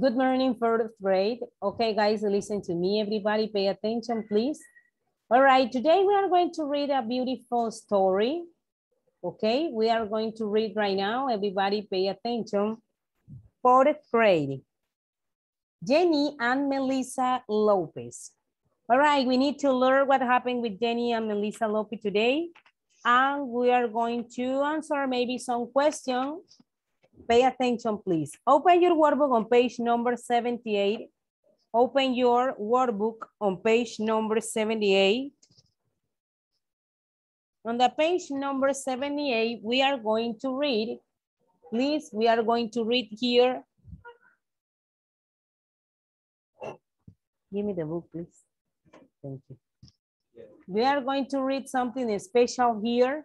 Good morning, first grade. Okay, guys, listen to me, everybody. Pay attention, please. All right, today we are going to read a beautiful story. Okay, we are going to read right now. Everybody pay attention. Fourth grade. Jenny and Melissa Lopez. All right, we need to learn what happened with Jenny and Melissa Lopez today. And we are going to answer maybe some questions Pay attention, please. Open your workbook on page number 78. Open your workbook on page number 78. On the page number 78, we are going to read, please, we are going to read here. Give me the book, please. Thank you. We are going to read something special here.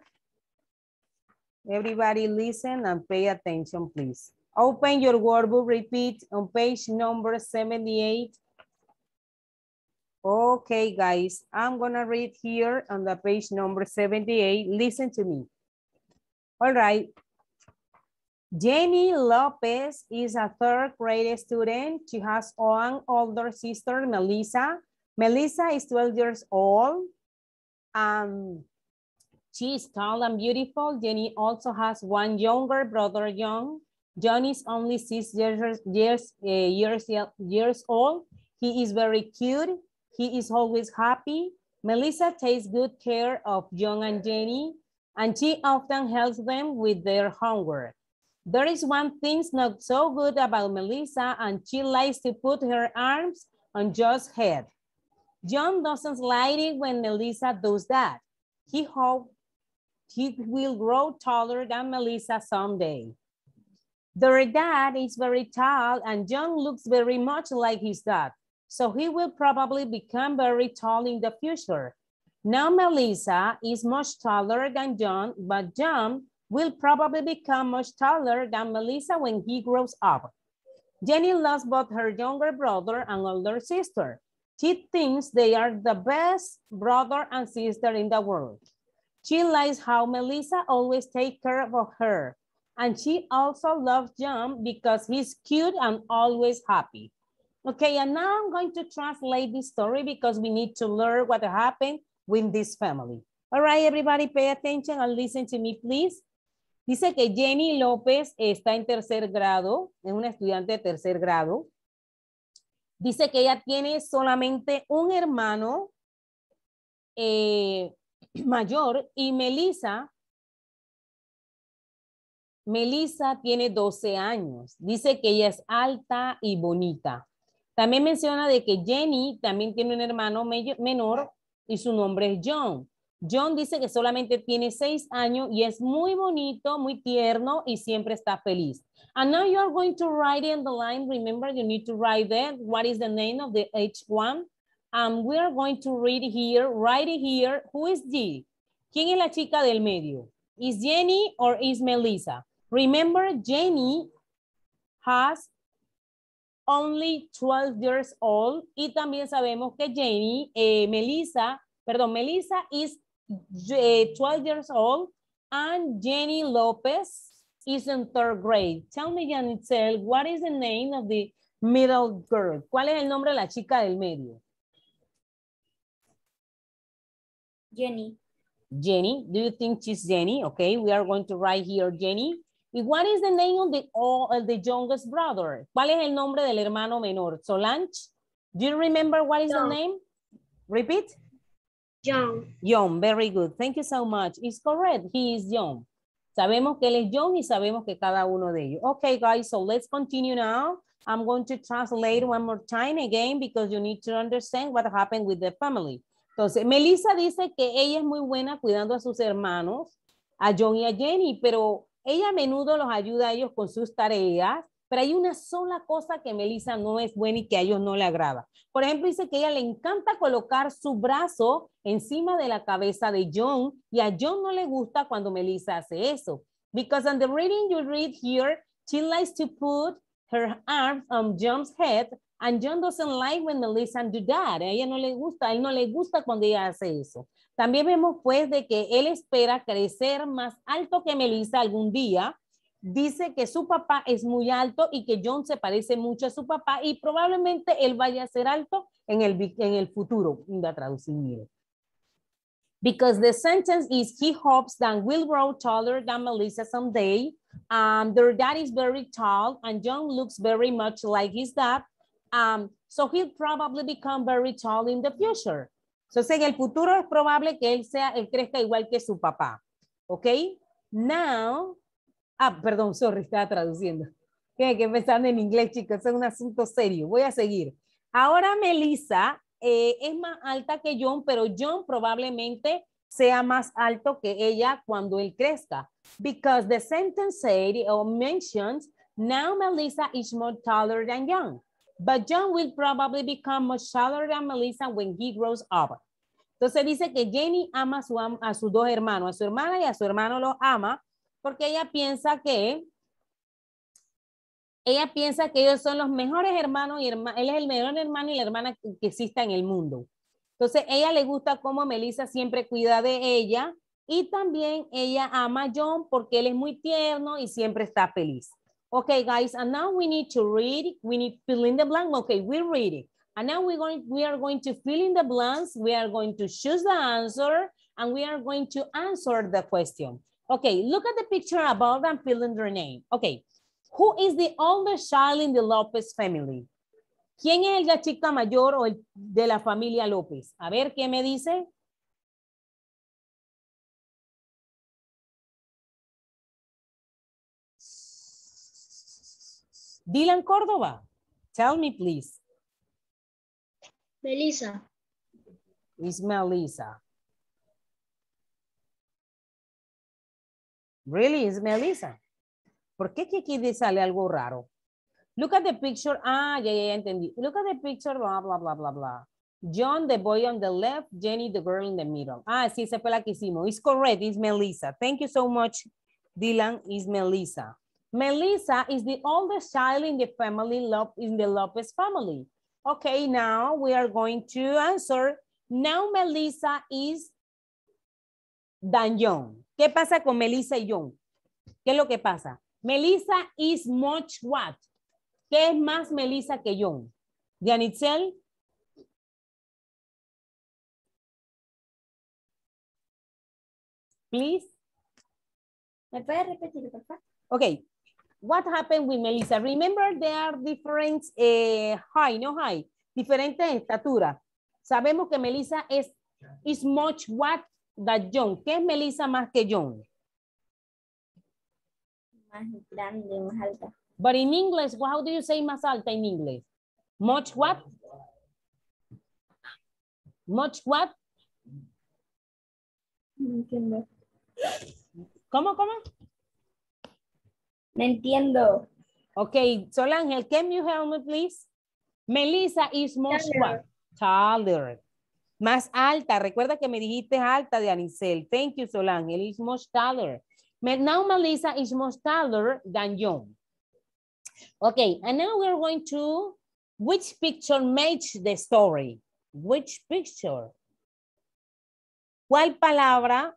Everybody listen and pay attention, please. Open your workbook, repeat on page number 78. Okay, guys, I'm gonna read here on the page number 78. Listen to me. All right. Jenny Lopez is a third grade student. She has one older sister, Melissa. Melissa is 12 years old. Um, she is tall and beautiful. Jenny also has one younger brother, John. John is only six years, years, uh, years, years old. He is very cute. He is always happy. Melissa takes good care of John and Jenny, and she often helps them with their homework. There is one thing not so good about Melissa, and she likes to put her arms on John's head. John doesn't like it when Melissa does that. He, hope, he will grow taller than Melissa someday. Their dad is very tall and John looks very much like his dad. So he will probably become very tall in the future. Now Melissa is much taller than John, but John will probably become much taller than Melissa when he grows up. Jenny loves both her younger brother and older sister. She thinks they are the best brother and sister in the world. She likes how Melissa always takes care of her. And she also loves John because he's cute and always happy. Okay, and now I'm going to translate this story because we need to learn what happened with this family. All right, everybody, pay attention and listen to me, please. Dice que Jenny López está en tercer grado, es una estudiante de tercer grado. Dice que ella tiene solamente un hermano eh, mayor y Melissa, Melissa tiene 12 años. Dice que ella es alta y bonita. También menciona de que Jenny también tiene un hermano menor y su nombre es John. John dice que solamente tiene seis años y es muy bonito, muy tierno y siempre está feliz. And now you are going to write in the line. Remember, you need to write there. What is the name of the H1? And um, we are going to read here, write here, who is G? ¿Quién es la chica del medio? Is Jenny or is Melissa? Remember, Jenny has only 12 years old. Y también sabemos que Jenny, eh, Melissa, perdón, Melissa is 12 eh, years old and Jenny Lopez is in third grade. Tell me, Janitzel, what is the name of the middle girl? ¿Cuál es el nombre de la chica del medio? Jenny. Jenny, do you think she's Jenny? Okay, we are going to write here Jenny. ¿Y what is the name of the, oh, the youngest brother? ¿Cuál es el nombre del hermano menor? Solange, do you remember what is the name? Repeat. John. John, very good. Thank you so much. It's correct. He is young. Sabemos que él es John y sabemos que cada uno de ellos. Okay, guys, so let's continue now. I'm going to translate one more time again because you need to understand what happened with the family. Entonces, Melissa dice que ella es muy buena cuidando a sus hermanos, a John y a Jenny, pero ella a menudo los ayuda a ellos con sus tareas, pero hay una sola cosa que Melissa no es buena y que a ellos no le agrada. Por ejemplo, dice que ella le encanta colocar su brazo encima de la cabeza de John y a John no le gusta cuando Melissa hace eso. Because in the reading you read here, she likes to put her arms on John's head And John doesn't like when Melissa do that. A ella no le gusta, a él no le gusta cuando ella hace eso. También vemos pues de que él espera crecer más alto que Melissa algún día. Dice que su papá es muy alto y que John se parece mucho a su papá y probablemente él vaya a ser alto en el, en el futuro. Voy a traducir, Because the sentence is he hopes that will grow taller than Melissa someday. Um, their dad is very tall and John looks very much like his dad. Um, so he'll probably become very tall in the future. Entonces, en el futuro es probable que él sea, él crezca igual que su papá. ¿Ok? Now, ah, perdón, sorry, estaba traduciendo. Tiene que están en inglés, chicos, es un asunto serio. Voy a seguir. Ahora Melissa eh, es más alta que John, pero John probablemente sea más alto que ella cuando él crezca. Because the sentence said or mentions now Melissa is more taller than John. But John will probably become much taller than Melissa when he grows up. Entonces dice que Jenny ama a, a sus dos hermanos, a su hermana y a su hermano los ama, porque ella piensa que ella piensa que ellos son los mejores hermanos y él es el mejor hermano y la hermana que, que exista en el mundo. Entonces, ella le gusta cómo Melissa siempre cuida de ella y también ella ama a John porque él es muy tierno y siempre está feliz. Okay, guys, and now we need to read, we need fill in the blank. Okay, we read it. And now we're going, we are going to fill in the blanks. We are going to choose the answer and we are going to answer the question. Okay, look at the picture above and fill in their name. Okay, who is the oldest child in the López family? ¿Quién es la chica mayor o el de la familia López? A ver, ¿qué me dice? Dylan Córdoba, tell me please. Melissa. Is Melissa. Really, is Melissa. ¿Por qué aquí sale algo raro? Look at the picture. Ah, ya, ya, entendí. Look at the picture, Blah blah blah blah blah. John, the boy on the left, Jenny, the girl in the middle. Ah, sí, esa fue la que hicimos. It's correct, it's Melissa. Thank you so much, Dylan, Is Melissa. Melissa is the oldest child in the family, in the Lopez family. Okay, now we are going to answer. Now Melissa is than Young. ¿Qué pasa con Melissa y Young? ¿Qué es lo que pasa? Melissa is much what? ¿Qué es más Melissa que Young? Dianitzel. Please. ¿Me puedes repetir, por favor? Ok. what happened with Melissa? Remember, there are different eh, high, no high, diferentes estatura. Sabemos que Melissa es is much what that John. ¿Qué es Melissa más que John? Más grande, más alta. But in English, how do you say más alta in English? Much what? Much what? cómo? Me entiendo. Okay, Solange, can you help me please? Melissa is much taller. Más alta. Recuerda que me dijiste alta de Anicel. Thank you, Solange. Is much taller. Now Melissa is much taller than you. Okay, and now we're going to which picture makes the story? Which picture? ¿Cuál palabra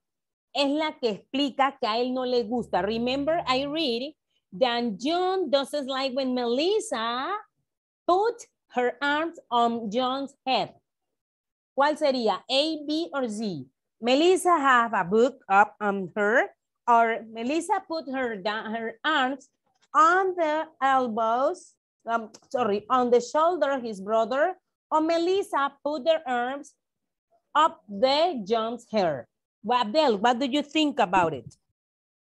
es la que explica que a él no le gusta? Remember, I read than John doesn't like when Melissa put her arms on John's head. ¿Cuál sería? A, B, or Z? Melissa have a book up on her, or Melissa put her down, her arms on the elbows, um, sorry, on the shoulder his brother, or Melissa put their arms up the John's hair. Well, Abdel, what do you think about it?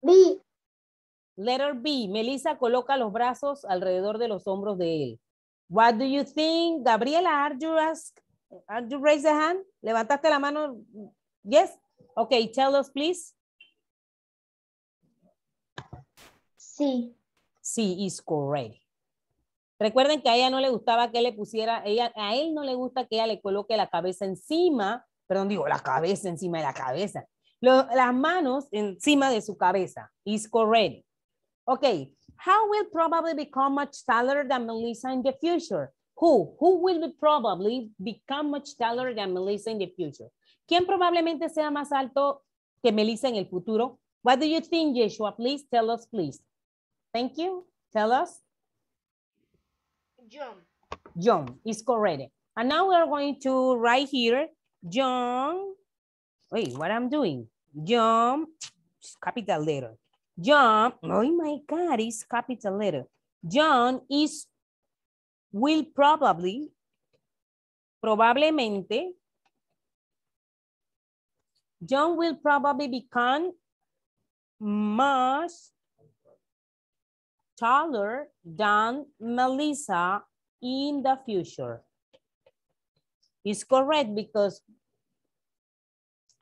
B. Letter B. Melissa coloca los brazos alrededor de los hombros de él. What do you think? Gabriela, are you, ask, are you raise the hand? ¿Levantaste la mano? Yes? Okay, tell us please. Sí. Sí, is correct. Recuerden que a ella no le gustaba que le pusiera, ella, a él no le gusta que ella le coloque la cabeza encima, perdón, digo, la cabeza encima de la cabeza, las manos encima de su cabeza. Is correct. Okay, how will probably become much taller than Melissa in the future? Who? Who will be probably become much taller than Melissa in the future? ¿Quién probablemente sea más alto que Melissa en el futuro? What do you think, Yeshua? Please tell us, please. Thank you. Tell us. John. John is correct. And now we are going to write here, John. Wait, what I'm doing? John, capital letter. John, oh my God, it's capital letter. John is, will probably, probablemente, John will probably become much taller than Melissa in the future. It's correct because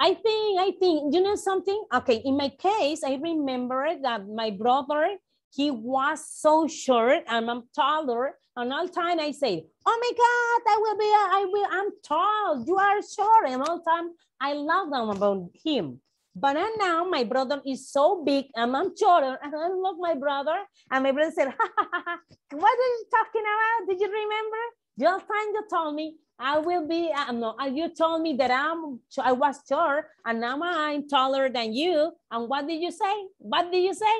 I think, I think, you know something? Okay, in my case, I remember that my brother, he was so short and I'm taller. And all time I say, oh my God, I will be, I will, I'm tall, you are short. And all time I love them about him. But now my brother is so big and I'm shorter and I love my brother. And my brother said, ha, ha, ha, what are you talking about? Did you remember? Just time you told me I will be, uh, no, uh, you told me that I'm, I was short and now I'm taller than you. And what did you say? What did you say?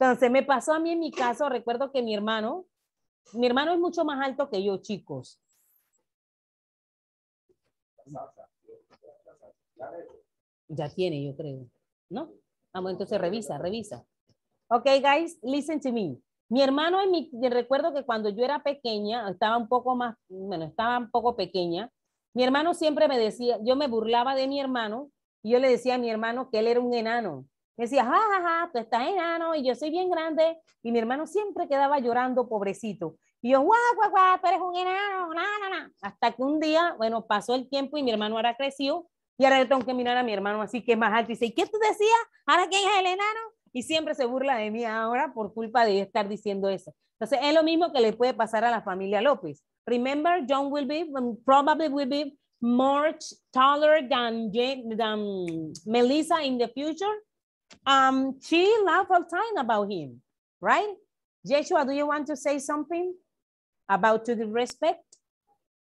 Entonces me pasó a mí en mi caso, recuerdo que mi hermano, mi hermano es mucho más alto que yo, chicos. Ya tiene, yo creo. ¿No? Vamos, entonces revisa, revisa. Ok, guys, listen to me. Mi hermano, recuerdo que cuando yo era pequeña, estaba un poco más, bueno, estaba un poco pequeña, mi hermano siempre me decía, yo me burlaba de mi hermano y yo le decía a mi hermano que él era un enano. decía, jajaja, ja, ja, tú estás enano y yo soy bien grande. Y mi hermano siempre quedaba llorando, pobrecito. Y yo, guau, guau, guau, tú eres un enano, na, na, na. Hasta que un día, bueno, pasó el tiempo y mi hermano ahora creció y ahora yo tengo que mirar a mi hermano así que es más alto y dice, ¿y qué tú decías? ¿Ahora quién es el enano? y siempre se burla de mí ahora por culpa de estar diciendo eso. Entonces, es lo mismo que le puede pasar a la familia López. Remember, John will be, um, probably will be more taller than, Melissa in the future. Um, she laughs all time about him, right? Joshua, do you want to say something about to the respect?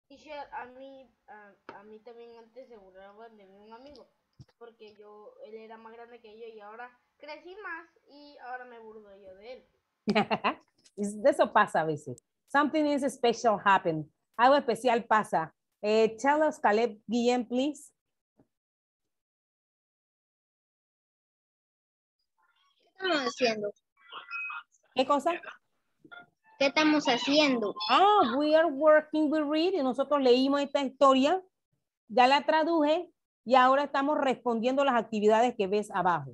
Teacher, a mí, a, mí también antes se burlaba de un amigo porque yo, él era más grande que yo y ahora crecí más y ahora me burdo yo de él. Eso pasa a veces. Something is special happen. Algo especial pasa. Eh, tell Caleb Guillén, please. ¿Qué estamos haciendo? ¿Qué cosa? ¿Qué estamos haciendo? oh, we are working, with read. Y nosotros leímos esta historia. Ya la traduje y ahora estamos respondiendo las actividades que ves abajo.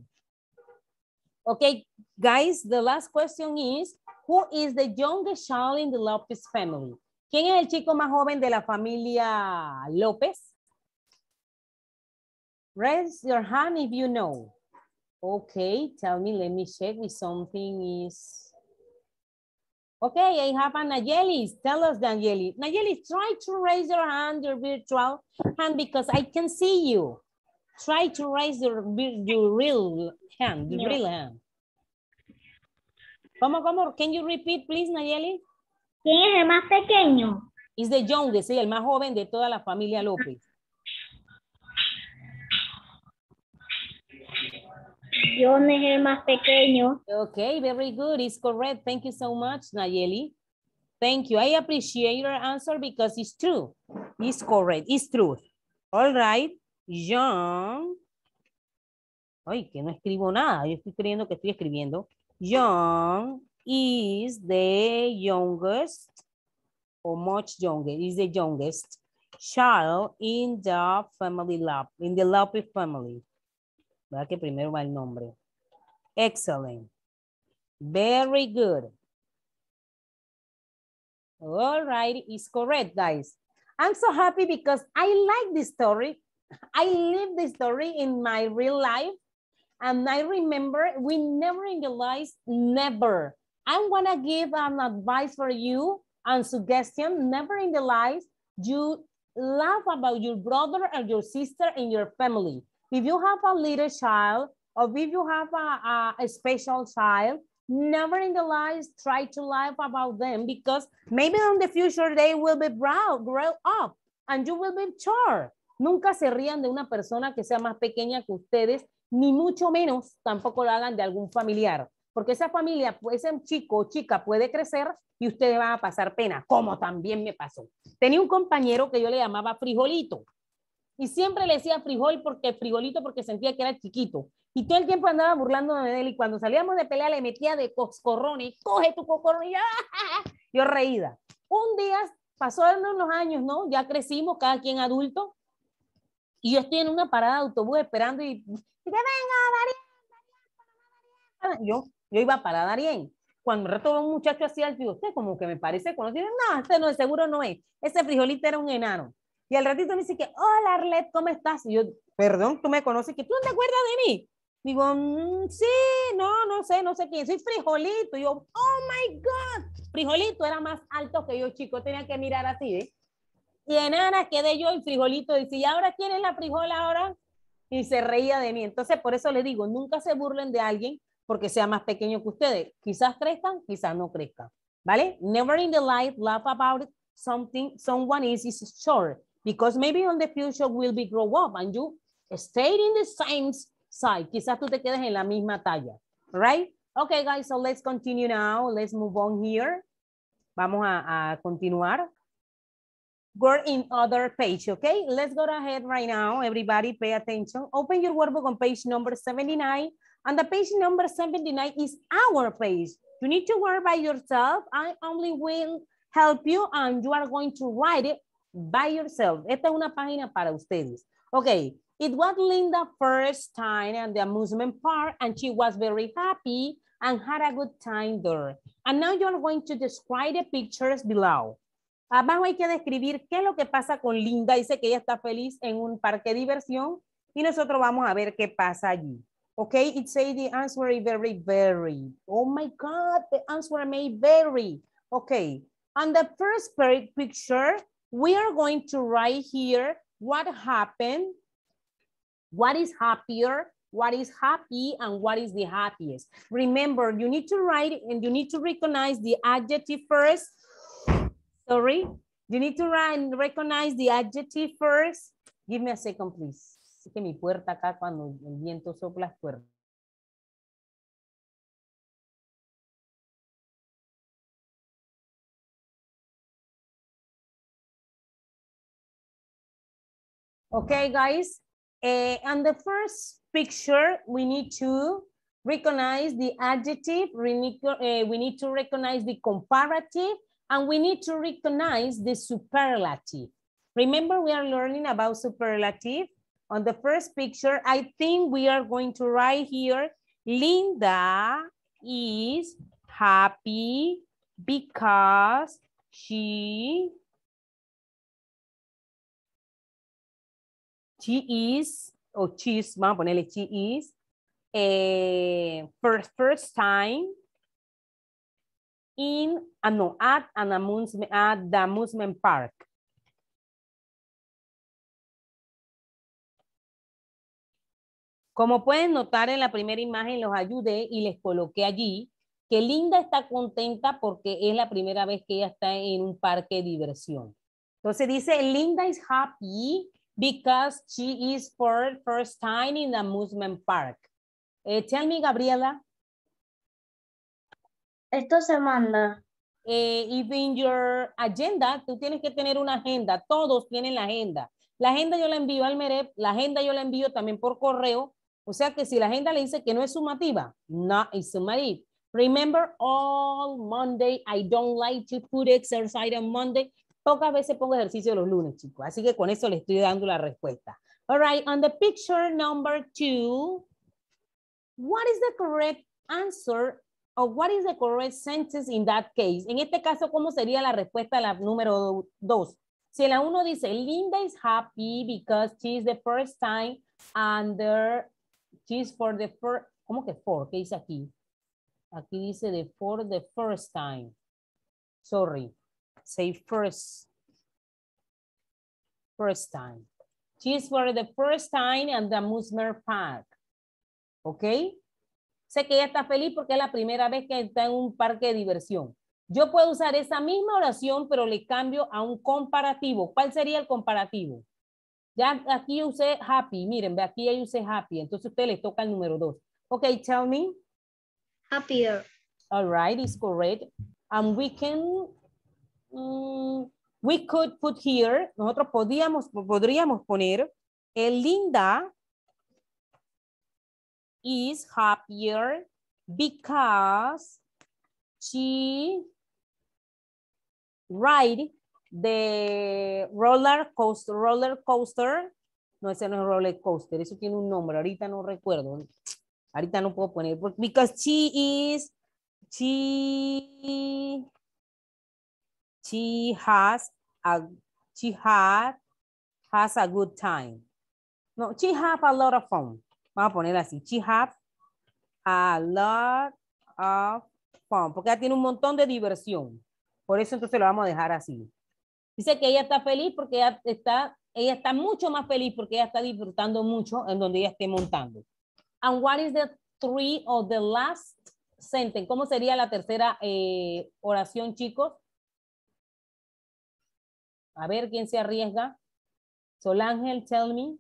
Okay, guys, the last question is, who is the youngest child in the Lopez family? ¿Quién es el chico más joven de la familia López? Raise your hand if you know. Okay, tell me, let me check if something is Okay, I have a Nayelis. Tell us, Nayeli. Nayelis, try to raise your hand, your virtual hand, because I can see you. Try to raise your, your real hand, your real hand. ¿Cómo, cómo? Can you repeat, please, Nayeli? ¿Quién es el más pequeño? Es the youngest, sí, el más joven de toda la familia López. John es el más pequeño. Okay, very good. It's correct. Thank you so much, Nayeli. Thank you. I appreciate your answer because it's true. It's correct. It's true. All right. John. Ay, que no escribo nada. Yo estoy creyendo que estoy escribiendo. John is the youngest or much younger. Is the youngest child in the family in the Lopez family. ¿verdad? Que primero va el nombre. Excellent. Very good. All right, it's correct, guys. I'm so happy because I like this story. I live this story in my real life. And I remember we never in life, never. I want to give an advice for you and suggestion. Never in the life you laugh about your brother or your sister in your family. If you have a little child or if you have a, a, special child, never in the life try to laugh about them because maybe in the future they will be proud, grow up, and you will be charred. Nunca se rían de una persona que sea más pequeña que ustedes, ni mucho menos tampoco lo hagan de algún familiar, porque esa familia, ese chico o chica puede crecer y ustedes van a pasar pena, como también me pasó. Tenía un compañero que yo le llamaba Frijolito. Y siempre le decía frijol porque frijolito porque sentía que era chiquito. Y todo el tiempo andaba burlándome de él y cuando salíamos de pelea le metía de coscorrones, coge tu y yo, yo reída. Un día pasó unos años, ¿no? Ya crecimos, cada quien adulto. Y yo estoy en una parada de autobús esperando y, venga, Darien, yo, yo iba para Darien. Cuando reto un muchacho así al y usted como que me parece conocido, no, este no, seguro no es. Ese frijolito era un enano. Y al ratito me dice que, hola Arlet, ¿cómo estás? Y yo, perdón, tú me conoces, que tú no te acuerdas de mí. Digo, mm, sí, no, no sé, no sé quién, soy frijolito. Y yo, oh my God, frijolito era más alto que yo, chico, tenía que mirar así, ¿eh? Y en Ana quedé yo el frijolito Y ¿y ahora quién es la frijola ahora? Y se reía de mí. Entonces, por eso le digo, nunca se burlen de alguien porque sea más pequeño que ustedes. Quizás crezcan, quizás no crezcan. ¿Vale? Never in the life laugh about something someone is is short. because maybe on the future will be grow up and you stay in the same size. Quizás tú te quedes en la misma talla, right? Okay, guys, so let's continue now. Let's move on here. Vamos a, a continuar. Go in other page, okay? Let's go ahead right now. Everybody pay attention. Open your workbook on page number 79. And the page number 79 is our page. You need to work by yourself. I only will help you and you are going to write it by yourself. Esta es una página para ustedes. Ok, it was Linda first time at the amusement park and she was very happy and had a good time there. And now are going to describe the pictures below. Abajo hay que describir qué es lo que pasa con Linda. Dice que ella está feliz en un parque de diversión y nosotros vamos a ver qué pasa allí. Okay, it says the answer is very, very. Oh my God, the answer may vary. Okay, on the first picture, we are going to write here what happened, what is happier, what is happy, and what is the happiest. Remember, you need to write and you need to recognize the adjective first. Sorry, you need to write and recognize the adjective first. Give me a second, please. que mi puerta acá cuando el viento sopla es puerta. Okay, guys? Uh, on the first picture, we need to recognize the adjective, we need, uh, we need to recognize the comparative, and we need to recognize the superlative. Remember, we are learning about superlative. On the first picture, I think we are going to write here, Linda is happy because she she is, o she's, vamos a ponerle she is, eh, first, time in, ah, no, at at the amusement park. Como pueden notar en la primera imagen, los ayudé y les coloqué allí que Linda está contenta porque es la primera vez que ella está en un parque de diversión. Entonces dice, Linda is happy because she is for first time in the amusement park. Eh, tell me, Gabriela. Esto se manda. Eh, if in your agenda, tú tienes que tener una agenda, todos tienen la agenda. La agenda yo la envío al MEREP, la agenda yo la envío también por correo, o sea que si la agenda le dice que no es sumativa, no es sumativa. Remember all Monday, I don't like to put exercise on Monday. Pocas veces pongo ejercicio los lunes, chicos. Así que con eso le estoy dando la respuesta. All right, on the picture number two, what is the correct answer or what is the correct sentence in that case? En este caso, ¿cómo sería la respuesta a la número dos? Si la uno dice, Linda is happy because is the first time under, she's for the first, ¿cómo que for? ¿Qué dice aquí? Aquí dice the for the first time. Sorry. Say first. First time. She's for the first time and the Musmer park. ¿Ok? Sé que ella está feliz porque es la primera vez que está en un parque de diversión. Yo puedo usar esa misma oración, pero le cambio a un comparativo. ¿Cuál sería el comparativo? Ya aquí usé happy. Miren, aquí ya usé happy. Entonces a usted le toca el número dos. Ok, tell me. Happier. All right, it's correct. And we can Mm, we could put here, nosotros podíamos, podríamos poner, eh, Linda is happier because she ride the roller coaster, roller coaster, no, ese no es roller coaster, eso tiene un nombre, ahorita no recuerdo, ahorita no puedo poner, because she is, she She has a she has a good time. No, she has a lot of fun. Vamos a poner así. She has a lot of fun. Porque ella tiene un montón de diversión. Por eso entonces lo vamos a dejar así. Dice que ella está feliz porque ella está, ella está mucho más feliz porque ella está disfrutando mucho en donde ella esté montando. And what is the three or the last sentence? ¿Cómo sería la tercera eh, oración, chicos? A ver quién se arriesga. Solángel, tell me.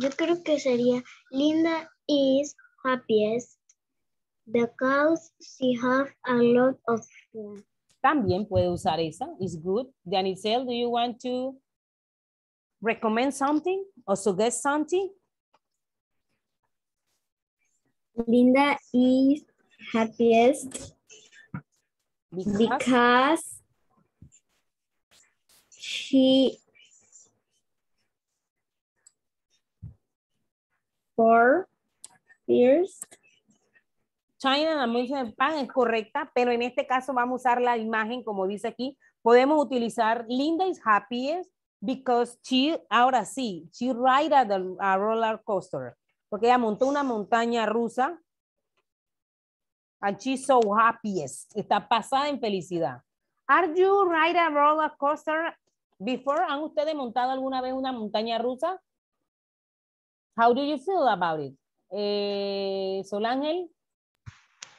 Yo creo que sería Linda is happiest because she has a lot of fun. También puede usar esa. It's good. Danicel, do you want to recommend something or suggest something? Linda is happiest because she four years. China, la música de pan es correcta, pero en este caso vamos a usar la imagen como dice aquí. Podemos utilizar Linda is happiest because she, ahora sí, she ride a, roller coaster. Porque ella montó una montaña rusa. And she's so happiest. Está pasada en felicidad. Are you ride a roller coaster Before, ¿han ustedes montado alguna vez una montaña rusa? How do you feel about it? Eh,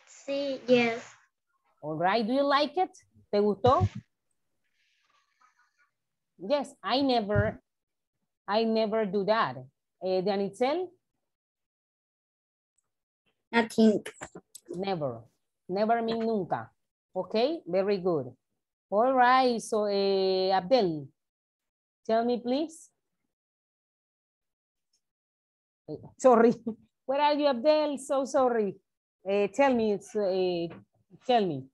Sí, yes. All right, do you like it? ¿Te gustó? Yes, I never, I never do that. Eh, Danitzel. Nothing. Never. Never mean nunca. Okay, very good. All right, so eh, Abdel, tell me please. Sorry, where are you Abdel? So sorry. Eh, tell me, eh, tell me.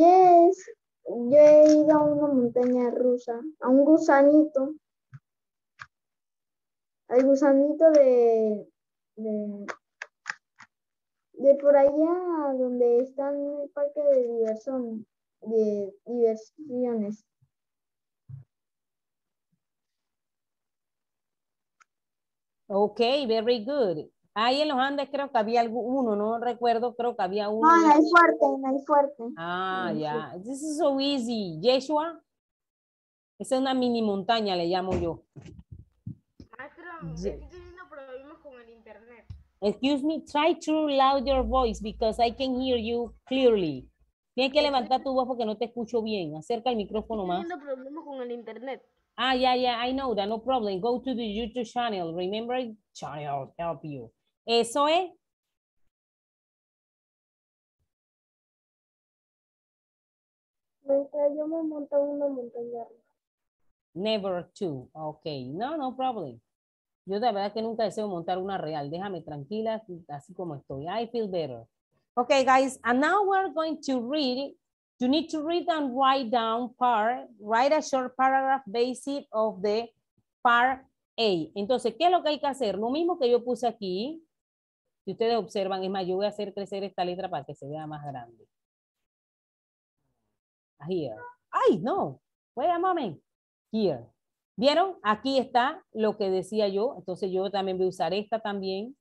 Yes, yo he ido a una montaña rusa, a un gusanito. Al gusanito de de por allá donde están el parque de, diversión, de diversiones. Ok, very good. Ahí en los Andes creo que había uno, no recuerdo, creo que había uno. No, fuerte, no el fuerte. Ah, ya. This is so easy. Yeshua. Esa es una mini montaña, le llamo yo. Excuse me, try to loud your voice because I can hear you clearly. Tienes que levantar tu voz porque no te escucho bien. Acerca el micrófono más. Tengo problema con el internet. Ah, yeah, yeah, I know that, no problem. Go to the YouTube channel. Remember, channel help you. Eso es. Yo me monto una montaña. Never two. Okay, no, no problem. Yo de verdad que nunca deseo montar una real. Déjame tranquila, así como estoy. I feel better. Okay, guys, and now we're going to read. You need to read and write down part, write a short paragraph basic of the part A. Entonces, ¿qué es lo que hay que hacer? Lo mismo que yo puse aquí, si ustedes observan, es más, yo voy a hacer crecer esta letra para que se vea más grande. Here. Ay, no. Wait a moment. Here. ¿Vieron? Aquí está lo que decía yo. Entonces yo también voy a usar esta también.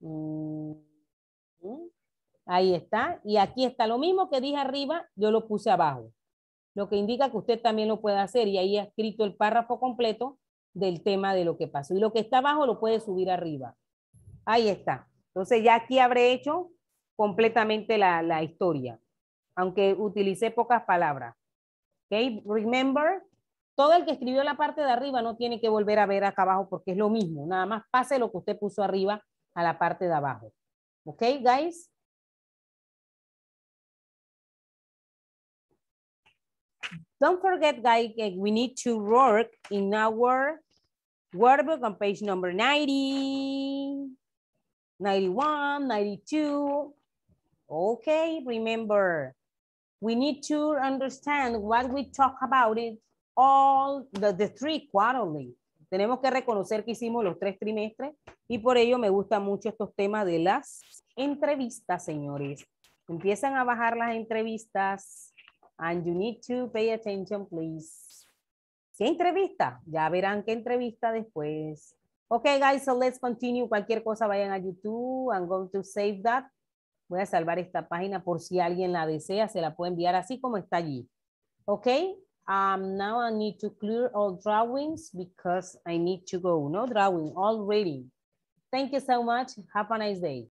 Mm, mm, ahí está. Y aquí está lo mismo que dije arriba, yo lo puse abajo. Lo que indica que usted también lo puede hacer. Y ahí ha escrito el párrafo completo del tema de lo que pasó. Y lo que está abajo lo puede subir arriba. Ahí está. Entonces ya aquí habré hecho completamente la, historia, aunque utilicé pocas palabras. Okay, remember todo el que escribió la parte de arriba no tiene que volver a ver acá abajo porque es lo mismo. Nada más pase lo que usted puso arriba a la parte de abajo. ¿Ok, guys? Don't forget, guys, we need to work in our workbook on page number 90, 91, 92. Okay, remember, we need to understand what we talk about it all the, the three quarterly. Tenemos que reconocer que hicimos los tres trimestres y por ello me gustan mucho estos temas de las entrevistas, señores. Empiezan a bajar las entrevistas and you need to pay attention, please. ¿Qué entrevista? Ya verán qué entrevista después. Ok, guys, so let's continue. Cualquier cosa vayan a YouTube. I'm going to save that. Voy a salvar esta página por si alguien la desea. Se la puedo enviar así como está allí. Ok. Um, now I need to clear all drawings because I need to go. No drawing already. Thank you so much. Have a nice day.